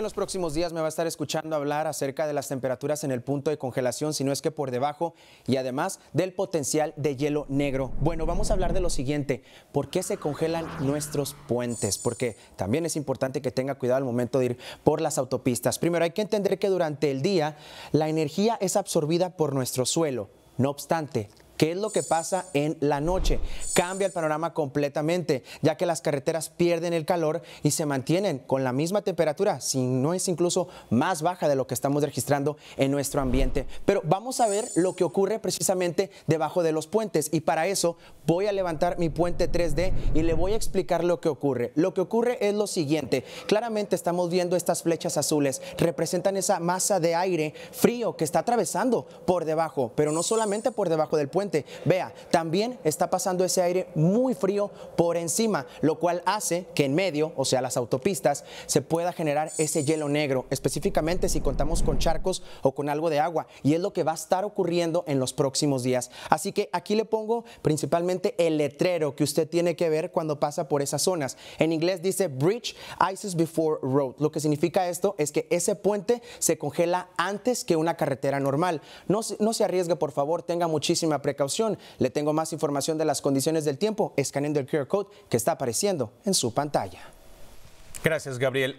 En los próximos días me va a estar escuchando hablar acerca de las temperaturas en el punto de congelación, si no es que por debajo, y además del potencial de hielo negro. Bueno, vamos a hablar de lo siguiente, ¿por qué se congelan nuestros puentes? Porque también es importante que tenga cuidado al momento de ir por las autopistas. Primero, hay que entender que durante el día la energía es absorbida por nuestro suelo. No obstante, ¿Qué es lo que pasa en la noche? Cambia el panorama completamente, ya que las carreteras pierden el calor y se mantienen con la misma temperatura, si no es incluso más baja de lo que estamos registrando en nuestro ambiente. Pero vamos a ver lo que ocurre precisamente debajo de los puentes y para eso voy a levantar mi puente 3D y le voy a explicar lo que ocurre. Lo que ocurre es lo siguiente, claramente estamos viendo estas flechas azules, representan esa masa de aire frío que está atravesando por debajo, pero no solamente por debajo del puente, Vea, también está pasando ese aire muy frío por encima, lo cual hace que en medio, o sea, las autopistas, se pueda generar ese hielo negro, específicamente si contamos con charcos o con algo de agua. Y es lo que va a estar ocurriendo en los próximos días. Así que aquí le pongo principalmente el letrero que usted tiene que ver cuando pasa por esas zonas. En inglés dice Bridge Ices Before Road. Lo que significa esto es que ese puente se congela antes que una carretera normal. No, no se arriesgue, por favor, tenga muchísima precaución le tengo más información de las condiciones del tiempo escaneando el QR code que está apareciendo en su pantalla. Gracias, Gabriel.